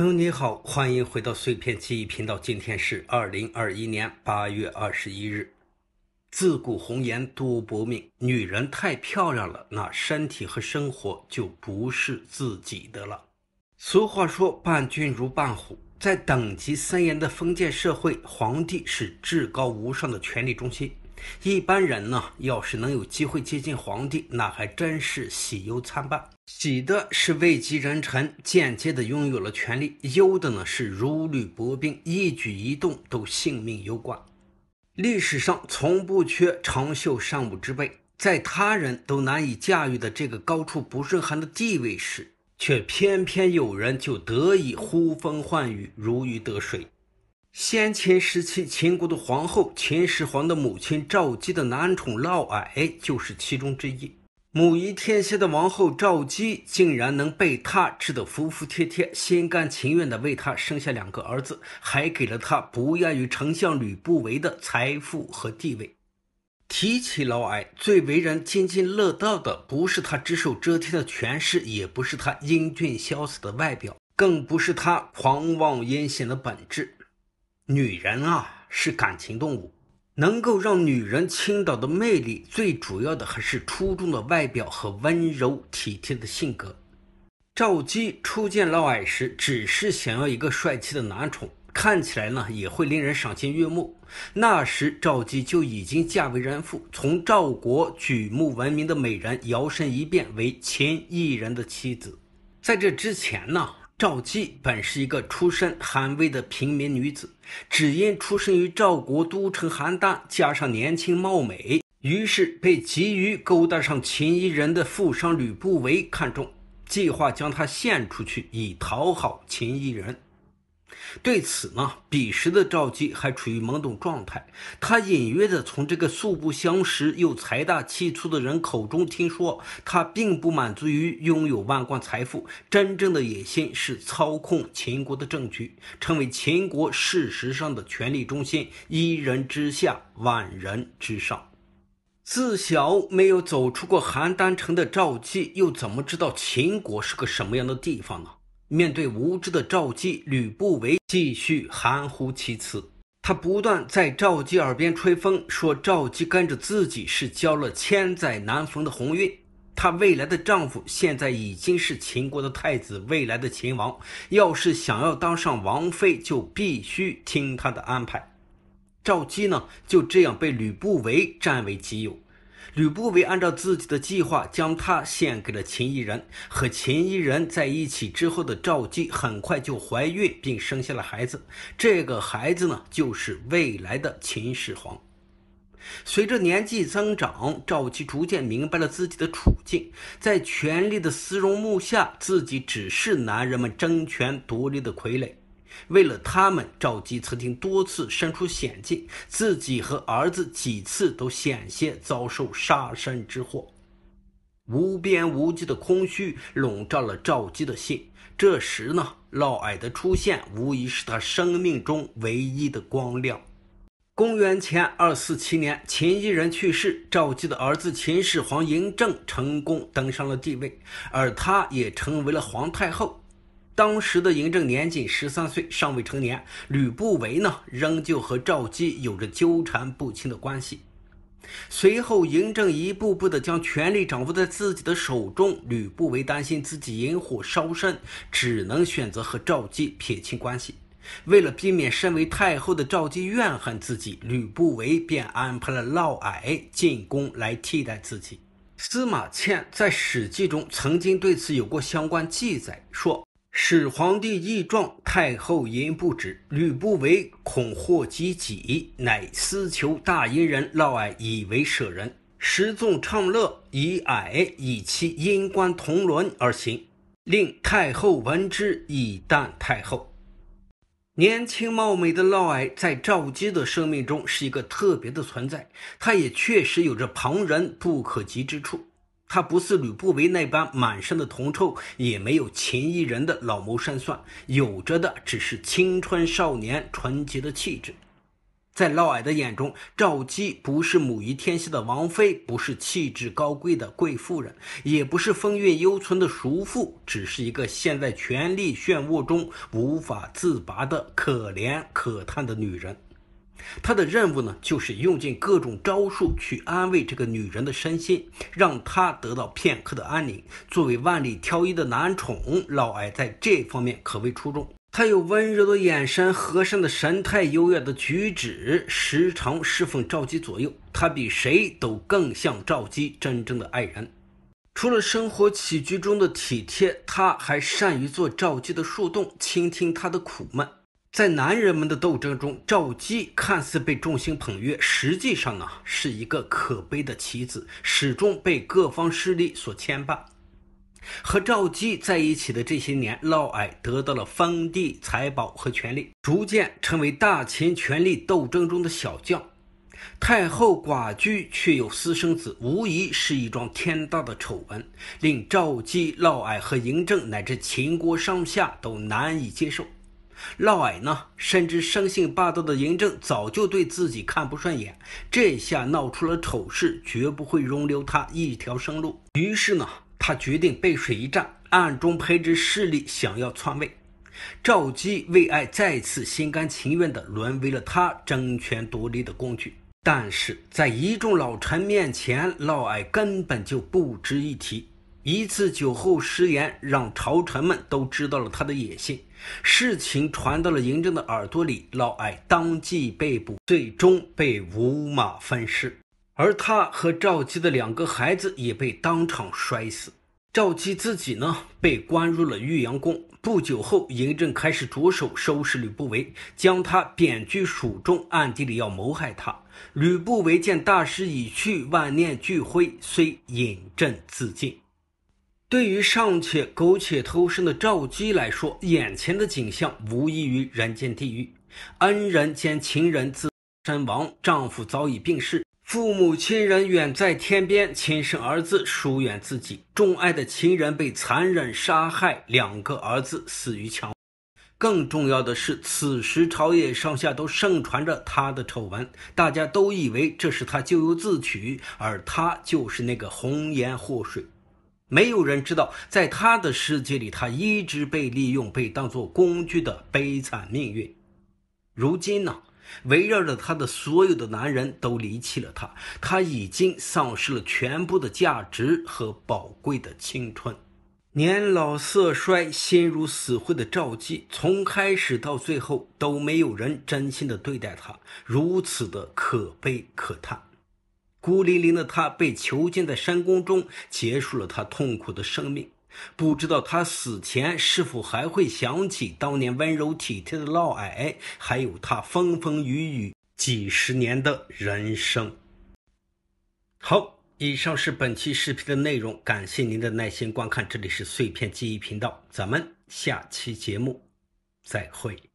朋友你好，欢迎回到碎片记忆频道。今天是二零二一年八月二十一日。自古红颜多薄命，女人太漂亮了，那身体和生活就不是自己的了。俗话说，伴君如伴虎。在等级森严的封建社会，皇帝是至高无上的权力中心。一般人呢，要是能有机会接近皇帝，那还真是喜忧参半。喜的是位极人臣，间接的拥有了权力；忧的呢是如履薄冰，一举一动都性命攸关。历史上从不缺长袖善舞之辈，在他人都难以驾驭的这个高处不胜寒的地位时，却偏偏有人就得以呼风唤雨，如鱼得水。先秦时期，秦国的皇后秦始皇的母亲赵姬的男宠嫪毐就是其中之一。母仪天下的王后赵姬竟然能被他治得服服帖帖，心甘情愿地为他生下两个儿子，还给了他不亚于丞相吕不韦的财富和地位。提起嫪毐，最为人津津乐道的不是他只手遮天的权势，也不是他英俊潇洒的外表，更不是他狂妄阴险的本质。女人啊，是感情动物，能够让女人倾倒的魅力，最主要的还是出众的外表和温柔体贴的性格。赵姬初见嫪毐时，只是想要一个帅气的男宠，看起来呢也会令人赏心悦目。那时赵姬就已经嫁为人妇，从赵国举目闻名的美人，摇身一变为秦一人的妻子。在这之前呢？赵姬本是一个出身寒微的平民女子，只因出生于赵国都城邯郸，加上年轻貌美，于是被急于勾搭上秦一人的富商吕不韦看中，计划将她献出去以讨好秦一人。对此呢，彼时的赵姬还处于懵懂状态。她隐约的从这个素不相识又财大气粗的人口中听说，他并不满足于拥有万贯财富，真正的野心是操控秦国的政局，成为秦国事实上的权力中心，一人之下，万人之上。自小没有走出过邯郸城的赵姬，又怎么知道秦国是个什么样的地方呢？面对无知的赵姬，吕不韦继续含糊其辞。他不断在赵姬耳边吹风，说赵姬跟着自己是交了千载难逢的鸿运，她未来的丈夫现在已经是秦国的太子，未来的秦王，要是想要当上王妃，就必须听他的安排。赵姬呢，就这样被吕不韦占为己有。吕不韦按照自己的计划，将她献给了秦异人。和秦异人在一起之后的赵姬，很快就怀孕并生下了孩子。这个孩子呢，就是未来的秦始皇。随着年纪增长，赵姬逐渐明白了自己的处境，在权力的丝绒幕下，自己只是男人们争权夺利的傀儡。为了他们，赵姬曾经多次身处险境，自己和儿子几次都险些遭受杀身之祸。无边无际的空虚笼罩了赵姬的心。这时呢，嫪毐的出现无疑是他生命中唯一的光亮。公元前二四七年，秦异人去世，赵姬的儿子秦始皇嬴政成功登上了帝位，而他也成为了皇太后。当时的嬴政年仅十三岁，尚未成年。吕不韦呢，仍旧和赵姬有着纠缠不清的关系。随后，嬴政一步步地将权力掌握在自己的手中。吕不韦担心自己引火烧身，只能选择和赵姬撇清关系。为了避免身为太后的赵姬怨恨自己，吕不韦便安排了嫪毐进宫来替代自己。司马迁在《史记》中曾经对此有过相关记载，说。始皇帝意壮，太后淫不止。吕不韦恐祸及己，乃私求大阴人嫪毐以为舍人，时纵畅乐，以矮以其阴官同伦而行，令太后闻之以旦太后。年轻貌美的嫪毐在赵姬的生命中是一个特别的存在，他也确实有着旁人不可及之处。他不似吕不韦那般满身的铜臭，也没有秦一人的老谋深算，有着的只是青春少年纯洁的气质。在嫪毐的眼中，赵姬不是母仪天下的王妃，不是气质高贵的贵妇人，也不是风韵犹存的熟妇，只是一个陷在权力漩涡中无法自拔的可怜可叹的女人。他的任务呢，就是用尽各种招数去安慰这个女人的身心，让她得到片刻的安宁。作为万里挑一的男宠，老艾在这方面可谓出众。他有温柔的眼神、和善的神态、优雅的举止，时常侍奉赵姬左右。他比谁都更像赵姬真正的爱人。除了生活起居中的体贴，他还善于做赵姬的树洞，倾听她的苦闷。在男人们的斗争中，赵姬看似被众星捧月，实际上呢是一个可悲的棋子，始终被各方势力所牵绊。和赵姬在一起的这些年，嫪毐得到了封地、财宝和权力，逐渐成为大秦权力斗争中的小将。太后寡居却有私生子，无疑是一桩天大的丑闻，令赵姬、嫪毐和嬴政乃至秦国上下都难以接受。嫪毐呢，深知生性霸道的嬴政早就对自己看不顺眼，这下闹出了丑事，绝不会容留他一条生路。于是呢，他决定背水一战，暗中培植势力，想要篡位。赵姬为爱再次心甘情愿地沦为了他争权夺利的工具，但是在一众老臣面前，嫪毐根本就不值一提。一次酒后失言，让朝臣们都知道了他的野心。事情传到了嬴政的耳朵里，老毐当即被捕，最终被五马分尸。而他和赵姬的两个孩子也被当场摔死。赵姬自己呢，被关入了玉阳宫。不久后，嬴政开始着手收拾吕不韦，将他贬居蜀中，暗地里要谋害他。吕不韦见大势已去，万念俱灰，遂饮鸩自尽。对于尚且苟且偷生的赵姬来说，眼前的景象无异于人间地狱。恩人兼情人自身亡，丈夫早已病逝，父母亲人远在天边，亲生儿子疏远自己，钟爱的情人被残忍杀害，两个儿子死于墙。更重要的是，此时朝野上下都盛传着他的丑闻，大家都以为这是他咎由自取，而他就是那个红颜祸水。没有人知道，在他的世界里，他一直被利用，被当作工具的悲惨命运。如今呢，围绕着他的所有的男人都离弃了他，他已经丧失了全部的价值和宝贵的青春。年老色衰、心如死灰的赵姬，从开始到最后，都没有人真心的对待他，如此的可悲可叹。孤零零的他被囚禁在山宫中，结束了他痛苦的生命。不知道他死前是否还会想起当年温柔体贴的嫪毐，还有他风风雨雨几十年的人生。好，以上是本期视频的内容，感谢您的耐心观看。这里是碎片记忆频道，咱们下期节目再会。